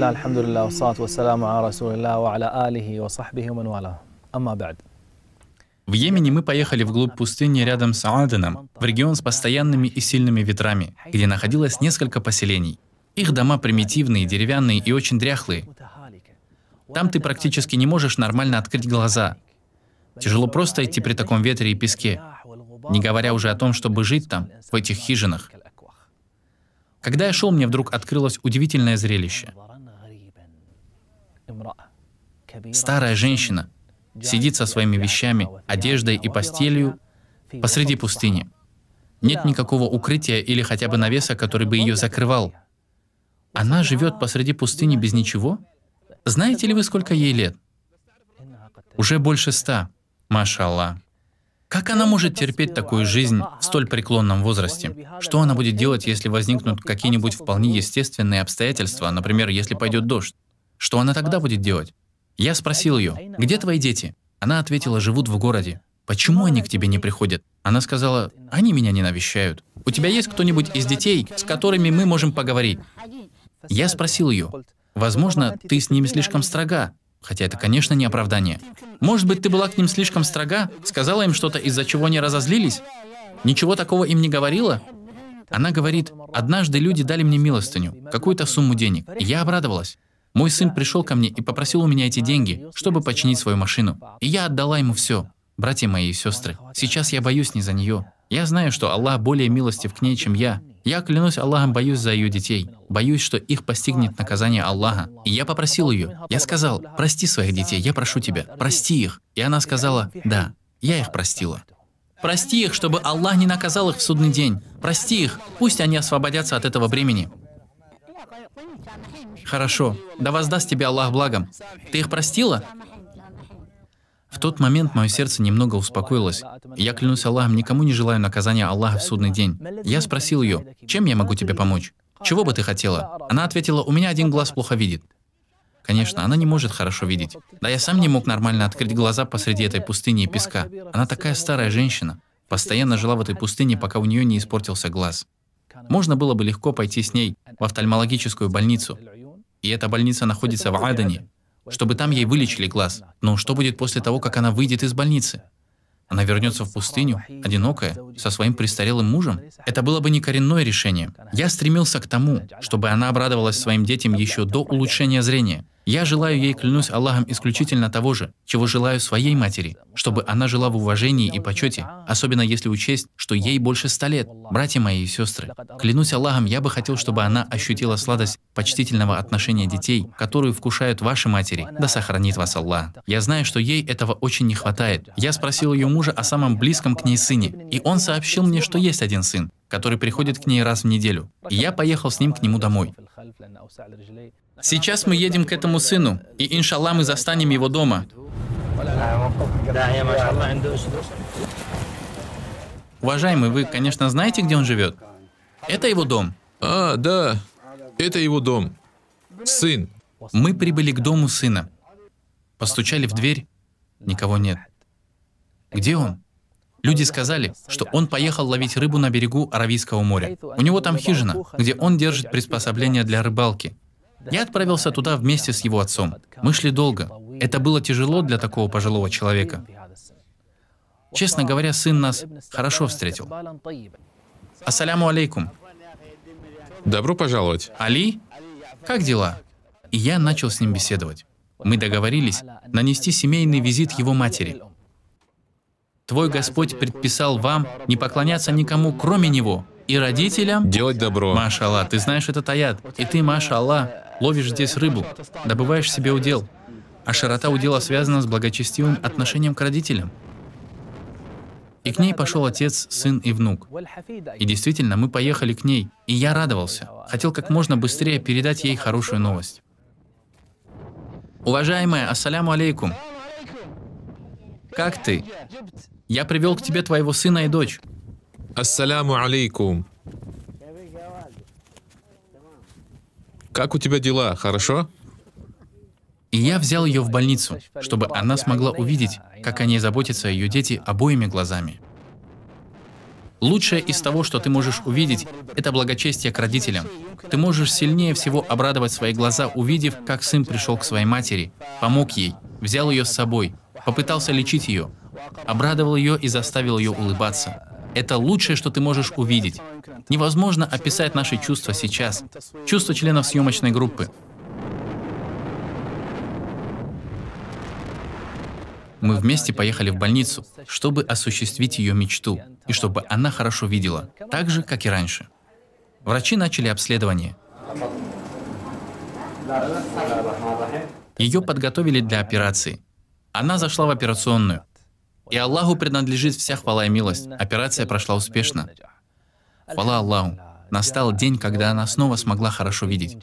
Bismillah, alhamdulillah, wassalatu wassаламу а расулилля, ва аля алихи ва сахбихи ман вала. Амма бад. В Йемене мы поехали вглубь пустыни рядом с Аденом, в регион с постоянными и сильными ветрами, где находилось несколько поселений. Их дома примитивные, деревянные и очень дряхлые. Там ты практически не можешь нормально открыть глаза. Тяжело просто идти при таком ветре и песке, не говоря уже о том, чтобы жить там, в этих хижинах. Когда я шел, мне вдруг открылось удивительное зрелище. Старая женщина сидит со своими вещами, одеждой и постелью посреди пустыни. Нет никакого укрытия или хотя бы навеса, который бы ее закрывал. Она живет посреди пустыни без ничего? Знаете ли вы, сколько ей лет? Уже больше ста. маша аллах. Как она может терпеть такую жизнь в столь преклонном возрасте? Что она будет делать, если возникнут какие-нибудь вполне естественные обстоятельства, например, если пойдет дождь? Что она тогда будет делать? Я спросил ее, где твои дети? Она ответила, живут в городе. Почему они к тебе не приходят? Она сказала, они меня не навещают. У тебя есть кто-нибудь из детей, с которыми мы можем поговорить? Я спросил ее, возможно, ты с ними слишком строга, хотя это, конечно, не оправдание. Может быть, ты была к ним слишком строга, сказала им что-то, из-за чего они разозлились? Ничего такого им не говорила? Она говорит, однажды люди дали мне милостыню, какую-то сумму денег, и я обрадовалась. Мой сын пришел ко мне и попросил у меня эти деньги, чтобы починить свою машину. И я отдала ему все. Братья мои и сестры, сейчас я боюсь не за нее. Я знаю, что Аллах более милостив к ней, чем я. Я клянусь Аллахом, боюсь за ее детей. Боюсь, что их постигнет наказание Аллаха. И я попросил ее. Я сказал, прости своих детей, я прошу тебя, прости их. И она сказала, да, я их простила. Прости их, чтобы Аллах не наказал их в судный день. Прости их, пусть они освободятся от этого времени". Хорошо, да воздаст тебе Аллах благом. Ты их простила? В тот момент мое сердце немного успокоилось. Я клянусь Аллахом, никому не желаю наказания Аллаха в судный день. Я спросил ее, чем я могу тебе помочь? Чего бы ты хотела? Она ответила, у меня один глаз плохо видит. Конечно, она не может хорошо видеть. Да я сам не мог нормально открыть глаза посреди этой пустыни и песка. Она такая старая женщина. Постоянно жила в этой пустыне, пока у нее не испортился глаз. Можно было бы легко пойти с ней в офтальмологическую больницу, и эта больница находится в Адане, чтобы там ей вылечили глаз. Но что будет после того, как она выйдет из больницы? Она вернется в пустыню, одинокая, со своим престарелым мужем. Это было бы не коренное решение. Я стремился к тому, чтобы она обрадовалась своим детям еще до улучшения зрения. Я желаю ей, клянусь Аллахом, исключительно того же, чего желаю своей матери, чтобы она жила в уважении и почете, особенно если учесть, что ей больше ста лет, братья мои и сестры. Клянусь Аллахом, я бы хотел, чтобы она ощутила сладость почтительного отношения детей, которую вкушают ваши матери, да сохранит вас Аллах. Я знаю, что ей этого очень не хватает. Я спросил ее мужа о самом близком к ней сыне, и он сообщил мне, что есть один сын, который приходит к ней раз в неделю. И я поехал с ним к нему домой. Сейчас мы едем к этому сыну, и иншаллах мы застанем его дома. Уважаемый, вы, конечно, знаете, где он живет? Это его дом. А, да, это его дом. Сын. Мы прибыли к дому сына. Постучали в дверь. Никого нет. Где он? Люди сказали, что он поехал ловить рыбу на берегу Аравийского моря. У него там хижина, где он держит приспособления для рыбалки. Я отправился туда вместе с его отцом. Мы шли долго. Это было тяжело для такого пожилого человека. Честно говоря, сын нас хорошо встретил. Ассаляму алейкум. Добро пожаловать. Али, как дела? И я начал с ним беседовать. Мы договорились нанести семейный визит его матери твой Господь предписал вам не поклоняться никому, кроме Него, и родителям... Делать добро. Маша Аллах, ты знаешь этот аят, и ты, Маша Аллах, ловишь здесь рыбу, добываешь себе удел. А широта удела связана с благочестивым отношением к родителям. И к ней пошел отец, сын и внук. И действительно, мы поехали к ней, и я радовался. Хотел как можно быстрее передать ей хорошую новость. Уважаемая, ассаляму алейкум. Как ты? Я привел к тебе твоего сына и дочь. Ассаляму алейкум. Как у тебя дела, хорошо? И я взял ее в больницу, чтобы она смогла увидеть, как о ней заботятся ее дети обоими глазами. Лучшее из того, что ты можешь увидеть, это благочестие к родителям. Ты можешь сильнее всего обрадовать свои глаза, увидев, как сын пришел к своей матери, помог ей, взял ее с собой, Попытался лечить ее, обрадовал ее и заставил ее улыбаться. Это лучшее, что ты можешь увидеть. Невозможно описать наши чувства сейчас. Чувства членов съемочной группы. Мы вместе поехали в больницу, чтобы осуществить ее мечту, и чтобы она хорошо видела, так же, как и раньше. Врачи начали обследование. Ее подготовили для операции. Она зашла в операционную. И Аллаху принадлежит вся хвала и милость. Операция прошла успешно. Хвала Аллаху. Настал день, когда она снова смогла хорошо видеть.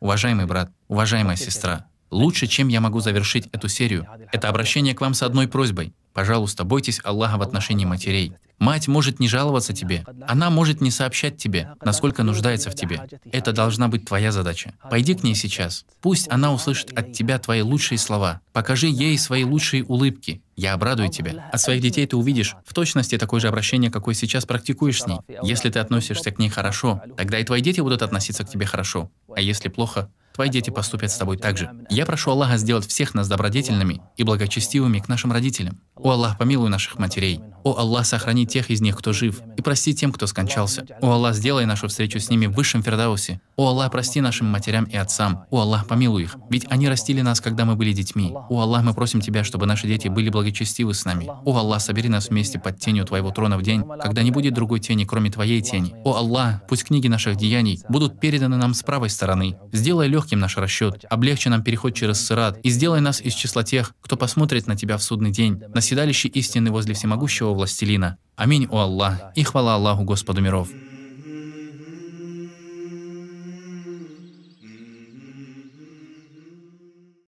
Уважаемый брат, уважаемая сестра, лучше, чем я могу завершить эту серию, это обращение к вам с одной просьбой. Пожалуйста, бойтесь Аллаха в отношении матерей. Мать может не жаловаться тебе, она может не сообщать тебе, насколько нуждается в тебе. Это должна быть твоя задача. Пойди к ней сейчас. Пусть она услышит от тебя твои лучшие слова. Покажи ей свои лучшие улыбки. Я обрадую тебя. От своих детей ты увидишь в точности такое же обращение, какое сейчас практикуешь с ней. Если ты относишься к ней хорошо, тогда и твои дети будут относиться к тебе хорошо. А если плохо, Твои дети поступят с тобой так же. Я прошу Аллаха сделать всех нас добродетельными и благочестивыми к нашим родителям. О Аллах, помилуй наших матерей. О Аллах, сохрани тех из них, кто жив, и прости тем, кто скончался. О Аллах, сделай нашу встречу с ними в высшем фердаусе. О Аллах, прости нашим матерям и отцам. О Аллах, помилуй их, ведь они растили нас, когда мы были детьми. О Аллах, мы просим Тебя, чтобы наши дети были благочестивы с нами. О Аллах, собери нас вместе под тенью Твоего трона в день, когда не будет другой тени, кроме Твоей тени. О Аллах, пусть книги наших деяний будут переданы нам с правой стороны. Сделай легким легким наш расчет, облегчи нам переход через сырат и сделай нас из числа тех, кто посмотрит на Тебя в судный день, на седалище истины возле всемогущего властелина. Аминь, о Аллах, и хвала Аллаху Господу миров.